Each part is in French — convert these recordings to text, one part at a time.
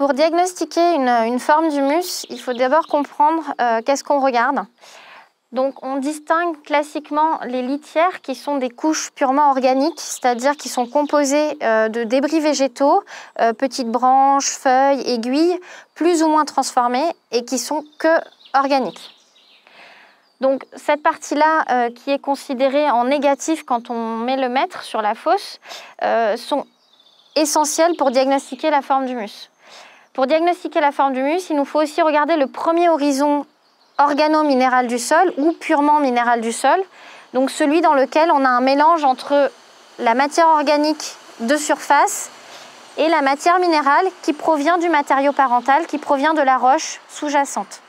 Pour diagnostiquer une, forme forme d'humus, il faut d'abord comprendre euh, qu'est-ce qu'on regarde. Donc on distingue classiquement les litières qui sont des couches purement organiques, c'est-à-dire qui sont composées euh, de débris végétaux, euh, petites branches, feuilles, aiguilles, plus ou moins transformées et qui sont que organiques. Donc cette partie-là qui est considérée en négatif quand on met le mètre sur la fosse sont essentielles pour diagnostiquer la forme du d'humus. Pour diagnostiquer la forme du mus, il nous faut aussi regarder le premier horizon organo-minéral du sol ou purement minéral du sol, donc celui dans lequel on a un mélange entre la matière organique de surface et la matière minérale qui provient du matériau parental, qui provient de la roche sous-jacente.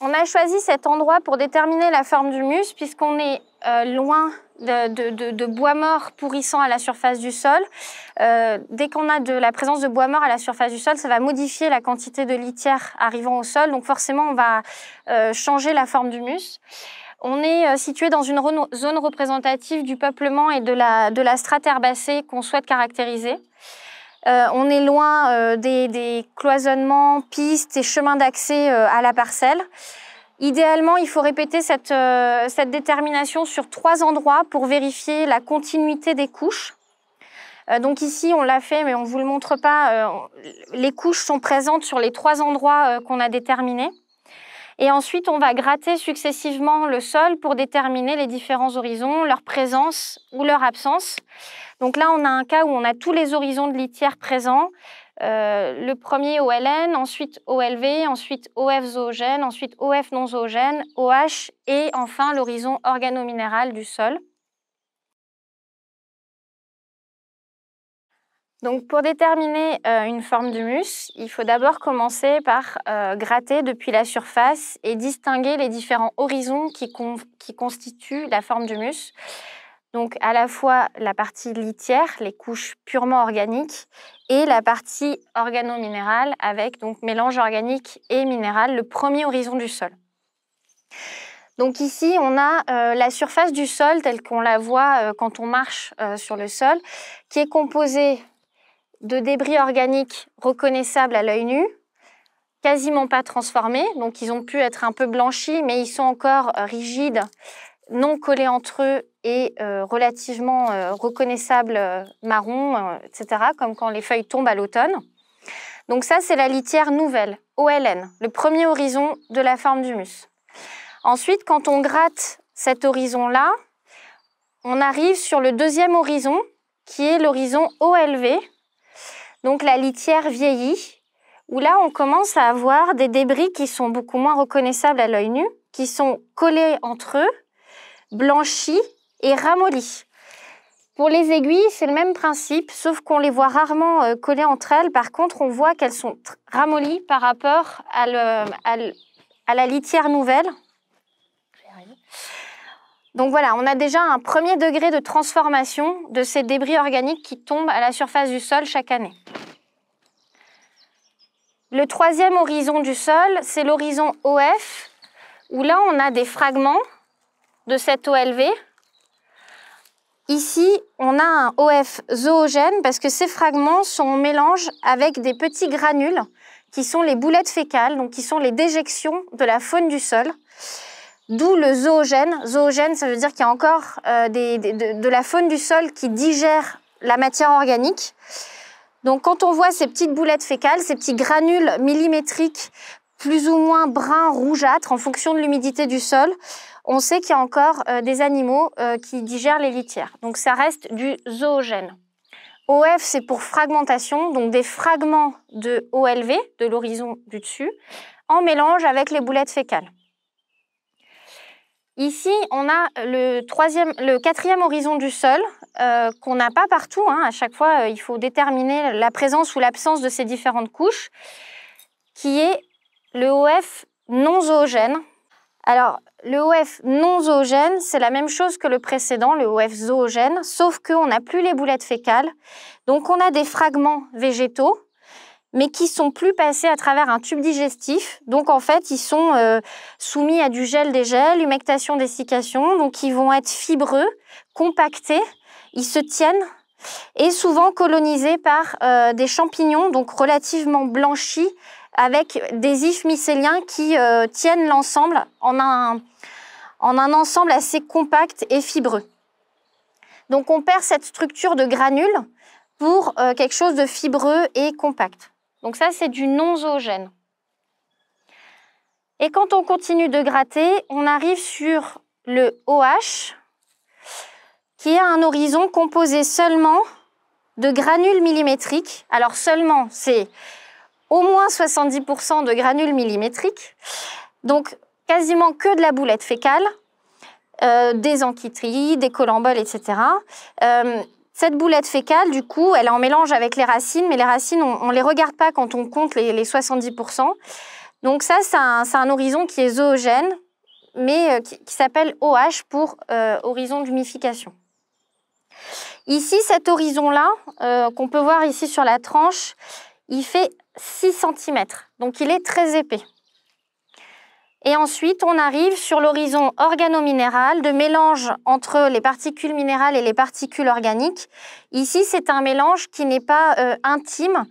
On a choisi cet endroit pour déterminer la forme du mus puisqu'on est euh, loin de, bois mort pourrissant à la surface du sol. Euh, dès qu'on a de la présence de bois mort à la surface du sol, ça va modifier la quantité de litière arrivant au sol. Donc forcément, on va euh, changer la forme du mus. On est situé dans une zone représentative du peuplement et de la, strate herbacée qu'on souhaite caractériser. on est loin des, cloisonnements, pistes et chemins d'accès à la parcelle. Idéalement, il faut répéter euh, cette, détermination sur trois endroits pour vérifier la continuité des couches. Euh, donc ici, on l'a fait, mais on ne vous le montre pas. Euh, les couches sont présentes sur les trois endroits qu'on a déterminés. Et ensuite, on va gratter successivement le sol pour déterminer les différents horizons, leur présence ou leur absence. Donc là, on a un cas où on a tous les horizons de litière présents, euh, le premier OLN, ensuite OLV, ensuite OF zoogène, ensuite OF non zoogène, OH et enfin l'horizon organominéral du sol. Donc pour déterminer euh, une forme d'humus, il faut d'abord commencer par euh, gratter depuis la surface et distinguer les différents horizons qui, qui constituent la forme d'humus. Donc à la fois la partie litière, les couches purement organiques, et la partie organo-minérale avec donc mélange organique et minéral, le premier horizon du sol. Donc ici, on a euh, la surface du sol telle qu'on la voit euh, quand on marche euh, sur le sol, qui est composée de débris organiques reconnaissables à l'œil nu, quasiment pas transformés, donc ils ont pu être un peu blanchis, mais ils sont encore rigides non collés entre eux et euh, relativement euh, reconnaissables euh, marron, etc., comme quand les feuilles tombent à l'automne. Donc ça, c'est la litière nouvelle, OLN, le premier horizon de la forme du mus. Ensuite, quand on gratte cet horizon-là, on arrive sur le deuxième horizon, qui est l'horizon OLV, donc la litière vieillie, où là, on commence à avoir des débris qui sont beaucoup moins reconnaissables à l'œil nu, qui sont collés entre eux, blanchies et ramollies. Pour les aiguilles, c'est le même principe, sauf qu'on les voit rarement euh, collées entre elles. Par contre, on voit qu'elles sont ramollies par rapport à, à la litière nouvelle. Donc voilà, on a déjà un premier degré de transformation de ces débris organiques qui tombent à la surface du sol chaque année. Le troisième horizon du sol, c'est l'horizon OF, où là on a des fragments de cette OLV. Ici, on a un OF zoogène parce que ces fragments sont en mélange avec des petits granules qui sont les boulettes fécales, donc qui sont les déjections de la faune du sol. D'où le zoogène. Zoogène, ça veut dire qu'il y a encore euh, de, de, la faune du sol qui digère la matière organique. Donc quand on voit ces petites boulettes fécales, ces petits granules millimétriques, plus ou moins bruns, rougeâtre en fonction de l'humidité du sol, on sait qu'il y a encore euh, des animaux euh, qui digèrent les litières. Donc ça reste du zoogène. OF, c'est pour fragmentation, donc des fragments de OLV, de l'horizon du dessus, en mélange avec les boulettes fécales. Ici, on a le, le quatrième horizon du sol, euh, qu'on n'a pas partout. Hein. À chaque fois, il faut déterminer la présence ou l'absence de ces différentes couches, qui est le OF non zoogène. Alors, le OF non zoogène, c'est la même chose que le précédent, le OF zoogène, sauf qu'on n'a plus les boulettes fécales. Donc on a des fragments végétaux, mais qui sont plus passés à travers un tube digestif. Donc en fait, ils sont euh, soumis à du gel des gels, humectation, dessiccation. Donc ils vont être fibreux, compactés, ils se tiennent et souvent colonisés par euh, des champignons, donc relativement blanchis avec des ifs mycéliens qui euh, tiennent l'ensemble en un, ensemble assez compact et fibreux. Donc on perd cette structure de granules pour euh, quelque chose de fibreux et compact. Donc ça, c'est du non-zoogène. Et quand on continue de gratter, on arrive sur le OH, qui a un horizon composé seulement de granules millimétriques. Alors seulement, c'est au moins 70% de granules millimétriques, donc quasiment que de la boulette fécale, euh, des anquitries, des colamboles, etc. Euh, cette boulette fécale, du coup, elle est en mélange avec les racines, mais les racines, on ne les regarde pas quand on compte les, 70%. Donc ça, c'est un, horizon qui est zoogène, mais euh, qui, qui s'appelle OH pour horizon d'humification. Ici, cet horizon-là, qu'on peut voir ici sur la tranche, il fait 6 cm. Donc il est très épais. Et ensuite, on arrive sur l'horizon organominéral de mélange entre les particules minérales et les particules organiques. Ici, c'est un mélange qui n'est pas euh, intime.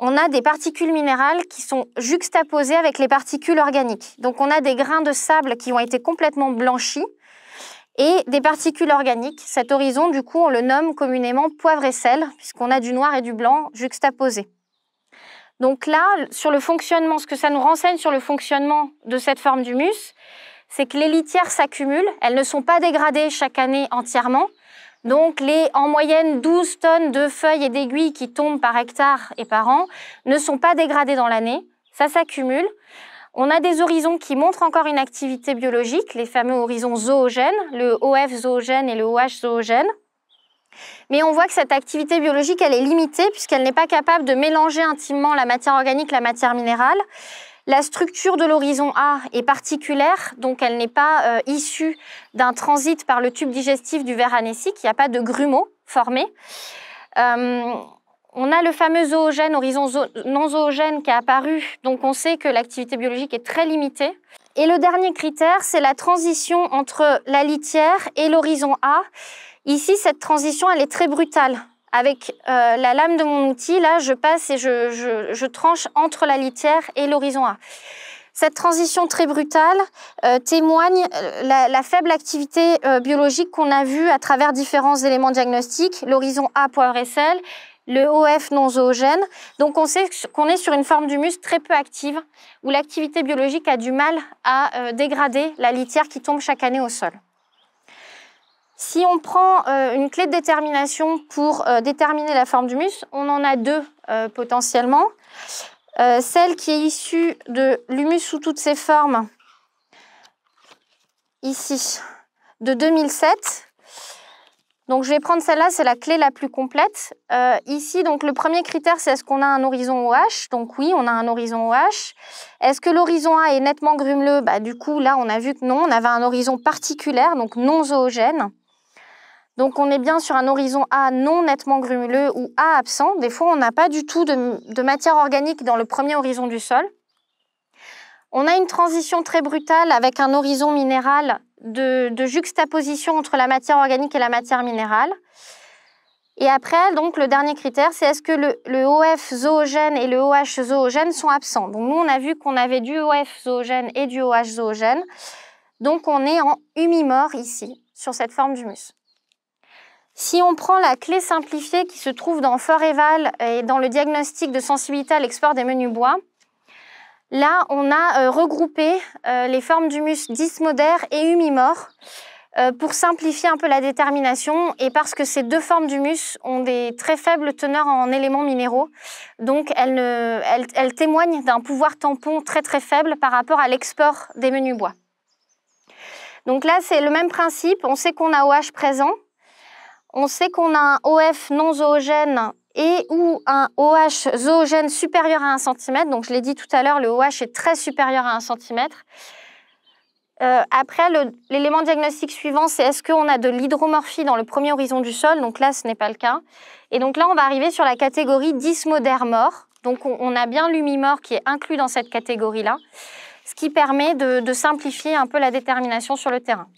On a des particules minérales qui sont juxtaposées avec les particules organiques. Donc on a des grains de sable qui ont été complètement blanchis et des particules organiques. Cet horizon, du coup, on le nomme communément poivre et sel, puisqu'on a du noir et du blanc juxtaposés. Donc là, sur le fonctionnement, ce que ça nous renseigne sur le fonctionnement de cette forme d'humus, c'est que les litières s'accumulent, elles ne sont pas dégradées chaque année entièrement. Donc les en moyenne 12 tonnes de feuilles et d'aiguilles qui tombent par hectare et par an ne sont pas dégradées dans l'année, ça s'accumule. On a des horizons qui montrent encore une activité biologique, les fameux horizons zoogènes, le OF zoogène et le OH zoogène. Mais on voit que cette activité biologique, elle est limitée puisqu'elle n'est pas capable de mélanger intimement la matière organique, la matière minérale. La structure de l'horizon A est particulière, donc elle n'est pas euh, issue d'un transit par le tube digestif du ver anessique, Il n'y a pas de grumeaux formés. Euh, on a le fameux zoogène, horizon non zoogène qui est apparu, donc on sait que l'activité biologique est très limitée. Et le dernier critère, c'est la transition entre la litière et l'horizon A. Ici, cette transition, elle est très brutale. Avec euh, la lame de mon outil, là, je passe et je, tranche entre la litière et l'horizon A. Cette transition très brutale euh, témoigne euh, la, la, faible activité biologique qu'on a vue à travers différents éléments diagnostiques, l'horizon A poivre et sel, le OF non zoogène. Donc on sait qu'on est sur une forme d'humus très peu active, où l'activité biologique a du mal à dégrader la litière qui tombe chaque année au sol. Si on prend euh, une clé de détermination pour euh, déterminer la forme du on en a deux euh, potentiellement. celle qui est issue de l'humus sous toutes ses formes, ici, de 2007. Donc je vais prendre celle-là, c'est la clé la plus complète. ici, donc le premier critère, c'est est-ce qu'on a un horizon OH Donc oui, on a un horizon OH. Est-ce que l'horizon A est nettement grumeleux bah, Du coup, là, on a vu que non, on avait un horizon particulier, donc non zoogène. Donc on est bien sur un horizon A non nettement grumuleux ou A absent. Des fois, on n'a pas du tout de, matière organique dans le premier horizon du sol. On a une transition très brutale avec un horizon minéral de, juxtaposition entre la matière organique et la matière minérale. Et après, donc, le dernier critère, c'est est-ce que le, OF zoogène et le OH zoogène sont absents Donc, nous, on a vu qu'on avait du OF zoogène et du OH zoogène. Donc, on est en humimore ici, sur cette forme d'humus. Si on prend la clé simplifiée qui se trouve dans FOR-EVAL et dans le diagnostic de sensibilité à l'export des menus bois, là on a euh, regroupé euh, les formes d'humus dysmodère et humimore euh, pour simplifier un peu la détermination et parce que ces deux formes d'humus ont des très faibles teneurs en éléments minéraux, donc elles, elles témoignent d'un pouvoir tampon très très faible par rapport à l'export des menus bois. Donc là c'est le même principe, on sait qu'on a OH présent, on sait qu'on a un OF non zoogène et ou un OH zoogène supérieur à 1 cm. Donc, je l'ai dit tout à l'heure, le OH est très supérieur à 1 cm. Euh, après, l'élément diagnostic suivant, c'est est-ce qu'on a de l'hydromorphie dans le premier horizon du sol Donc là, ce n'est pas le cas. Et donc là, on va arriver sur la catégorie dysmodère mort. Donc on, a bien l'humimore qui est inclus dans cette catégorie-là, ce qui permet de simplifier un peu la détermination sur le terrain.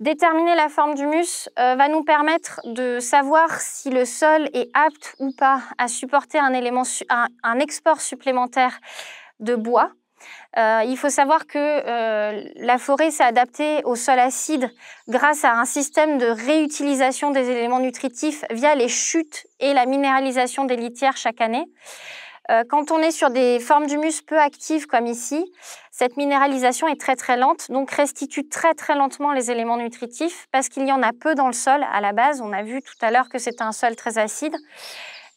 Déterminer la forme du mus euh, va nous permettre de savoir si le sol est apte ou pas à supporter un, export supplémentaire de bois. Euh, il faut savoir que euh, la forêt s'est adaptée au sol acide grâce à un système de réutilisation des éléments nutritifs via les chutes et la minéralisation des litières chaque année. quand on est sur des formes d'humus peu actives comme ici, cette minéralisation est très très lente, donc restitue très très lentement les éléments nutritifs parce qu'il y en a peu dans le sol à la base. On a vu tout à l'heure que c'est un sol très acide.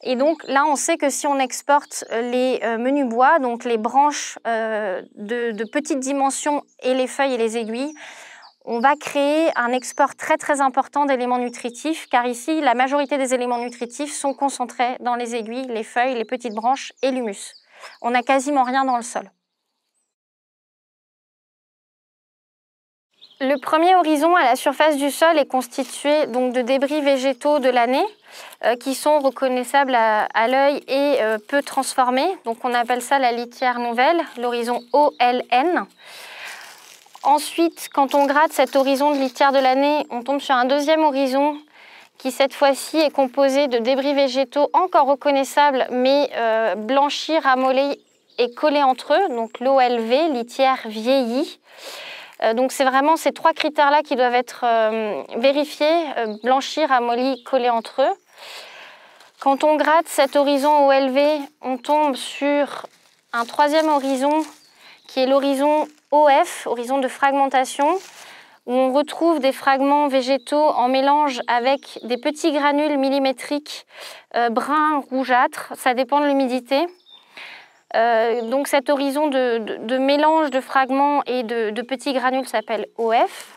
Et donc là, on sait que si on exporte euh, les euh, menus bois, donc les branches euh, de, de petite dimension et les feuilles et les aiguilles, on va créer un export très très important d'éléments nutritifs, car ici, la majorité des éléments nutritifs sont concentrés dans les aiguilles, les feuilles, les petites branches et l'humus. On n'a quasiment rien dans le sol. Le premier horizon à la surface du sol est constitué donc de débris végétaux de l'année euh, qui sont reconnaissables à, l'œil et euh, peu transformés. Donc on appelle ça la litière nouvelle, l'horizon OLN. Ensuite, quand on gratte cet horizon de litière de l'année, on tombe sur un deuxième horizon qui cette fois-ci est composé de débris végétaux encore reconnaissables mais euh, blanchis, ramollis et collés entre eux, donc l'OLV, litière vieillie. Euh, donc c'est vraiment ces trois critères-là qui doivent être euh, vérifiés, euh, blanchir, amollir, coller entre eux. Quand on gratte cet horizon OLV, on tombe sur un troisième horizon qui est l'horizon OF, horizon de fragmentation, où on retrouve des fragments végétaux en mélange avec des petits granules millimétriques brun bruns, rougeâtres, ça dépend de l'humidité. Euh, donc cet horizon de, mélange de fragments et de, petits granules s'appelle OF.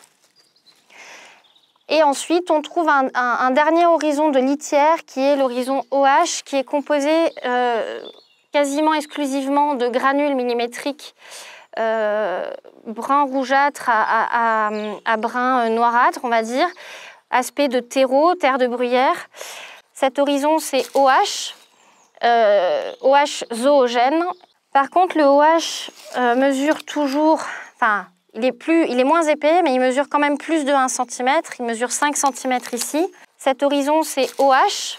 Et ensuite, on trouve un, dernier horizon de litière qui est l'horizon OH, qui est composé euh, quasiment exclusivement de granules millimétriques euh, brun rougeâtre à, à, brun noirâtre, on va dire, aspect de terreau, terre de bruyère. Cet horizon, c'est OH, OH zoogène. Par contre, le OH mesure toujours, enfin, il est, plus, il est moins épais, mais il mesure quand même plus de 1 cm. Il mesure 5 cm ici. Cet horizon, c'est OH,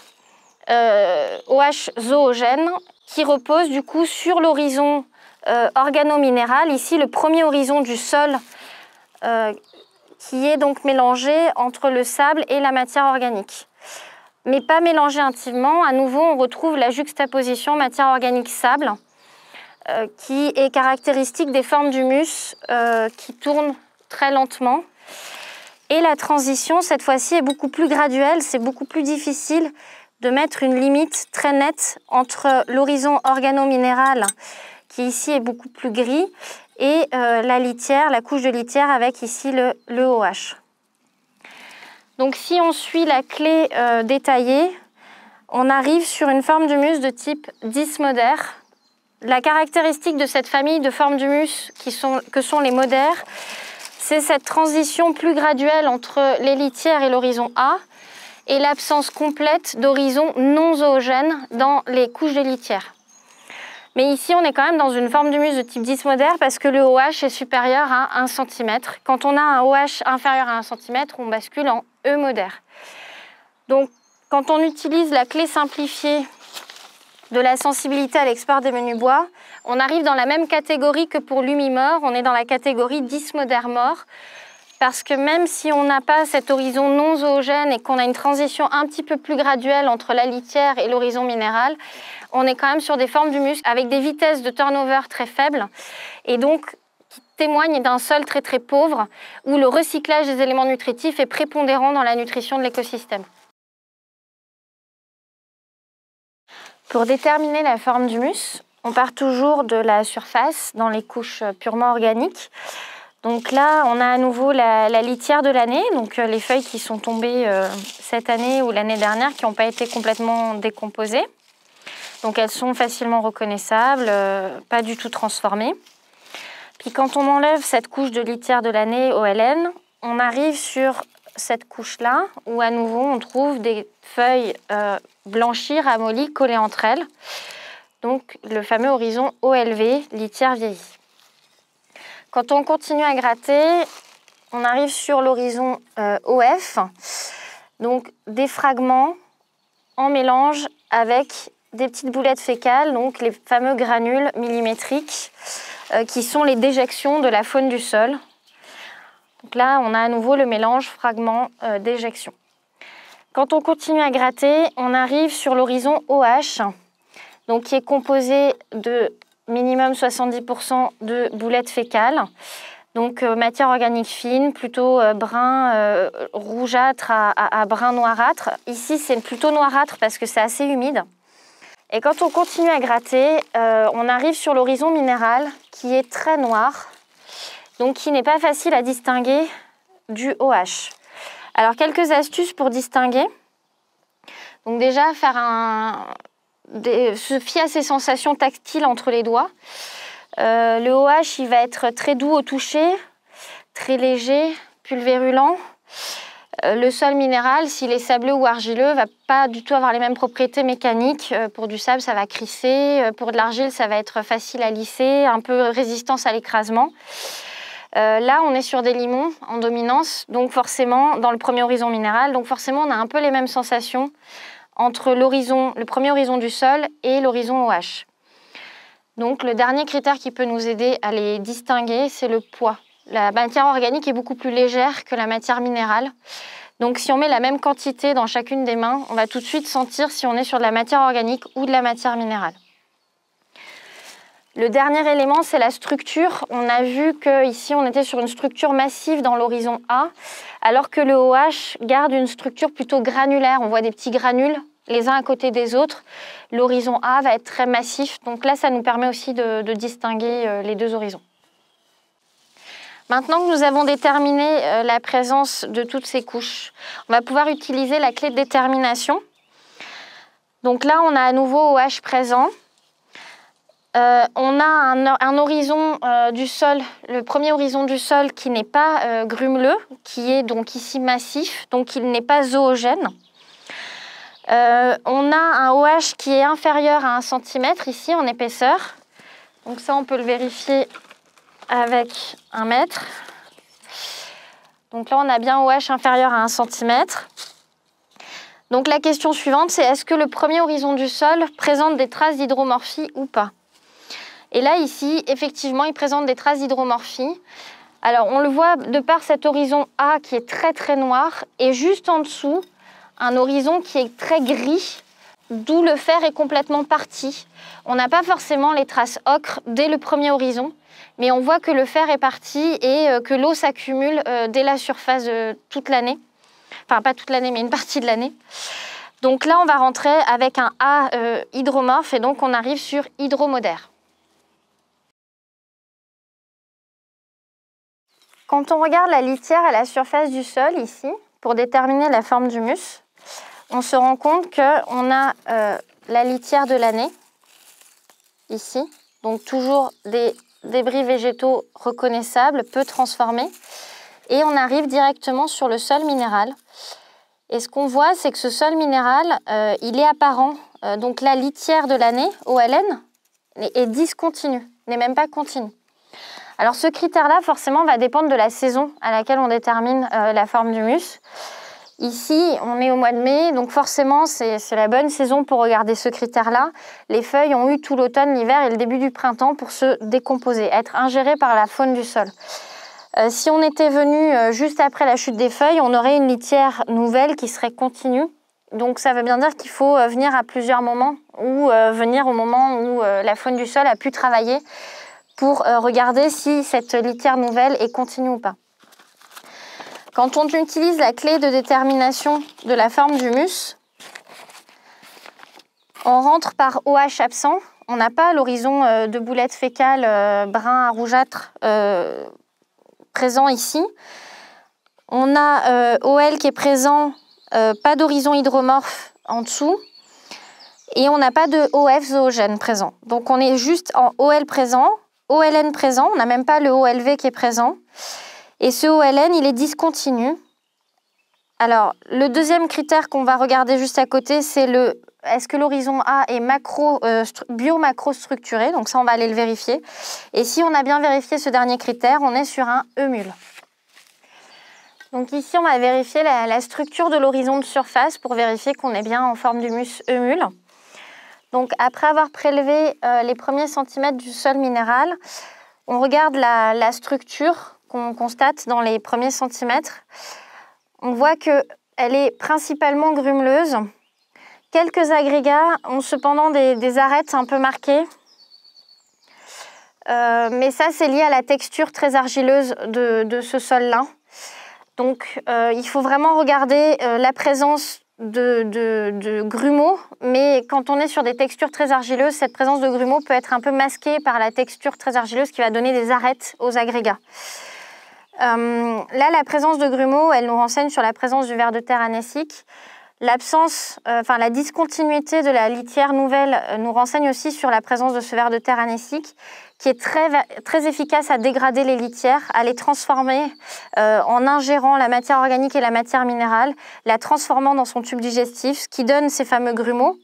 OH zoogène, qui repose du coup sur l'horizon organominéral, Ici, le premier horizon du sol qui est donc mélangé entre le sable et la matière organique mais pas mélangé intimement. À nouveau, on retrouve la juxtaposition matière organique-sable euh, qui est caractéristique des formes d'humus euh, qui tournent très lentement. Et la transition, cette fois-ci, est beaucoup plus graduelle, c'est beaucoup plus difficile de mettre une limite très nette entre l'horizon organo-minéral, qui ici est beaucoup plus gris, et euh, la litière, la couche de litière avec ici le OH. Donc si on suit la clé euh, détaillée, on arrive sur une forme d'humus de type dismodère. La caractéristique de cette famille de formes d'humus sont, que sont les modères, c'est cette transition plus graduelle entre les litières et l'horizon A et l'absence complète d'horizons non zoogènes dans les couches de litières. Mais ici, on est quand même dans une forme d'humus de type dismodère parce que le OH est supérieur à 1 cm. Quand on a un OH inférieur à 1 cm, on bascule en E modère. Donc, quand on utilise la clé simplifiée de la sensibilité à l'export des menus bois, on arrive dans la même catégorie que pour l'humimore, on est dans la catégorie dysmodère mort, parce que même si on n'a pas cet horizon non zoogène et qu'on a une transition un petit peu plus graduelle entre la litière et l'horizon minéral, on est quand même sur des formes du muscle avec des vitesses de turnover très faibles. Et donc, témoigne d'un sol très très pauvre où le recyclage des éléments nutritifs est prépondérant dans la nutrition de l'écosystème. Pour déterminer la forme du mus, on part toujours de la surface dans les couches purement organiques. Donc là, on a à nouveau la, litière de l'année, donc euh, les feuilles qui sont tombées euh, cette année ou l'année dernière, qui n'ont pas été complètement décomposées. Donc elles sont facilement reconnaissables, euh, pas du tout transformées. Puis quand on enlève cette couche de litière de l'année OLN, on arrive sur cette couche-là où à nouveau on trouve des feuilles euh, blanchies, ramollies, collées entre elles. Donc le fameux horizon OLV, litière vieillie. Quand on continue à gratter, on arrive sur l'horizon euh, OF. Donc des fragments en mélange avec des petites boulettes fécales, donc les fameux granules millimétriques. Euh, qui sont les déjections de la faune du sol. là, on a à nouveau le mélange fragment-déjection. Euh, Quand on continue à gratter, on arrive sur l'horizon OH, donc qui est composé de minimum 70% de boulettes fécales, donc euh, matière organique fine, plutôt brun rougeâtre à brun noirâtre. Ici, c'est plutôt noirâtre parce que c'est assez humide. Et quand on continue à gratter, euh, on arrive sur l'horizon minéral qui est très noir, donc qui n'est pas facile à distinguer du OH. Alors quelques astuces pour distinguer. Donc déjà faire un, se fier à ses sensations tactiles entre les doigts. Euh, le OH, il va être très doux au toucher, très léger, pulvérulent. Euh, le sol minéral, s'il est sableux ou argileux, va pas du tout avoir les mêmes propriétés mécaniques. Euh, pour du sable, ça va crisser. Euh, pour de l'argile, ça va être facile à lisser, un peu résistance à l'écrasement. là, on est sur des limons en dominance, donc forcément, dans le premier horizon minéral, donc forcément, on a un peu les mêmes sensations entre l'horizon, le premier horizon du sol et l'horizon OH. Donc, le dernier critère qui peut nous aider à les distinguer, c'est le poids. La matière organique est beaucoup plus légère que la matière minérale. Donc si on met la même quantité dans chacune des mains, on va tout de suite sentir si on est sur de la matière organique ou de la matière minérale. Le dernier élément, c'est la structure. On a vu qu'ici, on était sur une structure massive dans l'horizon A, alors que le OH garde une structure plutôt granulaire. On voit des petits granules les uns à côté des autres. L'horizon A va être très massif. Donc là, ça nous permet aussi de, de distinguer euh, les deux horizons. Maintenant que nous avons déterminé euh, la présence de toutes ces couches, on va pouvoir utiliser la clé de détermination. Donc là, on a à nouveau OH présent. Euh, on a un, horizon euh, du sol, le premier horizon du sol qui n'est pas grumeleux, qui est donc ici massif, donc il n'est pas zoogène. on a un OH qui est inférieur à 1 cm ici en épaisseur. Donc ça, on peut le vérifier avec un mètre. Donc là, on a bien OH inférieur à 1 cm. Donc la question suivante, c'est est-ce que le premier horizon du sol présente des traces d'hydromorphie ou pas Et là, ici, effectivement, il présente des traces d'hydromorphie. Alors, on le voit de par cet horizon A qui est très très noir et juste en dessous, un horizon qui est très gris, d'où le fer est complètement parti. On n'a pas forcément les traces ocre dès le premier horizon. Mais on voit que le fer est parti et euh, que l'eau s'accumule euh, dès la surface euh, toute l'année. Enfin, pas toute l'année, mais une partie de l'année. Donc là, on va rentrer avec un A hydromorphe et donc on arrive sur hydromodère. Quand on regarde la litière à la surface du sol ici, pour déterminer la forme du mus, on se rend compte qu'on a la litière de l'année, ici, donc toujours des débris végétaux reconnaissables, peu transformés. Et on arrive directement sur le sol minéral. Et ce qu'on voit, c'est que ce sol minéral, euh, il est apparent. Euh, donc la litière de l'année, OLN, est, est discontinue, n'est même pas continue. Alors ce critère-là, forcément, va dépendre de la saison à laquelle on détermine euh, la forme du mus. Ici, on est au mois de mai, donc forcément, c'est la bonne saison pour regarder ce critère-là. Les feuilles ont eu tout l'automne, l'hiver et le début du printemps pour se décomposer, être ingérées par la faune du sol. Euh, si on était venu euh, juste après la chute des feuilles, on aurait une litière nouvelle qui serait continue. Donc ça veut bien dire qu'il faut euh, venir à plusieurs moments ou venir au moment où la faune du sol a pu travailler pour regarder si cette litière nouvelle est continue ou pas. Quand on utilise la clé de détermination de la forme du mus, on rentre par OH absent. On n'a pas l'horizon euh, de boulettes fécales euh, brun à rougeâtre euh, présent ici. On a OL qui est présent, pas d'horizon hydromorphe en dessous. Et on n'a pas de OF zoogène présent. Donc on est juste en OL présent, OLN présent, on n'a même pas le OLV qui est présent. Et ce OLN, il est discontinu. Alors, le deuxième critère qu'on va regarder juste à côté, c'est le est-ce que l'horizon A est macro, euh, bio structuré Donc ça, on va aller le vérifier. Et si on a bien vérifié ce dernier critère, on est sur un EMUL. Donc ici, on va vérifier la, structure de l'horizon de surface pour vérifier qu'on est bien en forme d'humus EMUL. Donc après avoir prélevé euh, les premiers centimètres du sol minéral, on regarde la structure constate dans les premiers centimètres. On voit qu'elle est principalement grumeleuse. Quelques agrégats ont cependant des, arêtes un peu marquées. Euh, mais ça, c'est lié à la texture très argileuse de, ce sol-là. Donc, euh, il faut vraiment regarder euh, la présence de, de, grumeaux, mais quand on est sur des textures très argileuses, cette présence de grumeaux peut être un peu masquée par la texture très argileuse qui va donner des arêtes aux agrégats. Euh, là, la présence de grumeaux, elle nous renseigne sur la présence du ver de terre anessique. L'absence, euh, enfin la discontinuité de la litière nouvelle euh, nous renseigne aussi sur la présence de ce ver de terre anessique qui est très, efficace à dégrader les litières, à les transformer en ingérant la matière organique et la matière minérale, la transformant dans son tube digestif, ce qui donne ces fameux grumeaux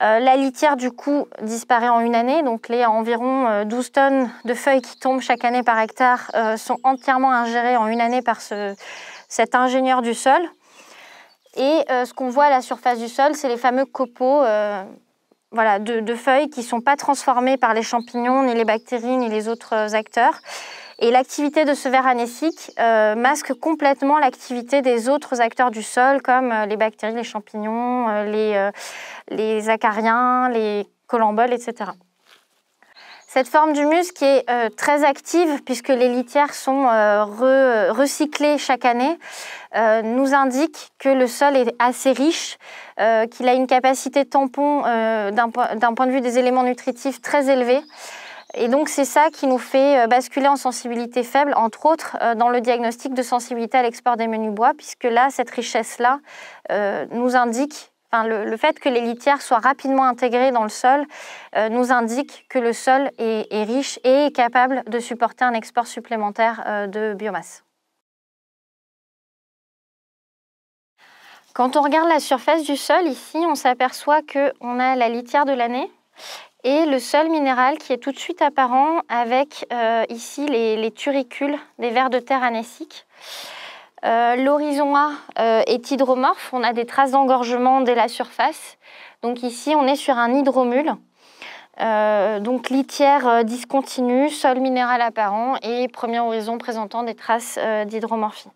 euh, la litière, du coup, disparaît en une année. Donc, les environ 12 euh, tonnes de feuilles qui tombent chaque année par hectare euh, sont entièrement ingérées en une année par cet ingénieur du sol. Et ce qu'on voit à la surface du sol, c'est les fameux copeaux de, feuilles qui ne sont pas transformés par les champignons, ni les bactéries, ni les autres acteurs. Et l'activité de ce ver anécique euh, masque complètement l'activité des autres acteurs du sol, comme euh, les bactéries, les champignons, euh, les, acariens, les colamboles, etc. Cette forme du qui est très active puisque les litières sont recyclées chaque année, nous indique que le sol est assez riche, qu'il a une capacité tampon d'un point de vue des éléments nutritifs très élevée. Et donc c'est ça qui nous fait euh, basculer en sensibilité faible, entre autres euh, dans le diagnostic de sensibilité à l'export des menus bois, puisque là, cette richesse-là euh, nous indique le, fait que les litières soient rapidement intégrées dans le sol nous indique que le sol est, riche et est capable de supporter un export supplémentaire de biomasse. Quand on regarde la surface du sol, ici, on s'aperçoit qu'on a la litière de l'année et le seul minéral qui est tout de suite apparent avec euh, ici les, turicules des vers de terre anessiques. Euh, l'horizon A euh, est hydromorphe, on a des traces d'engorgement dès la surface. Donc ici, on est sur un hydromule. donc litière discontinue, sol minéral apparent et premier horizon présentant des traces d'hydromorphie.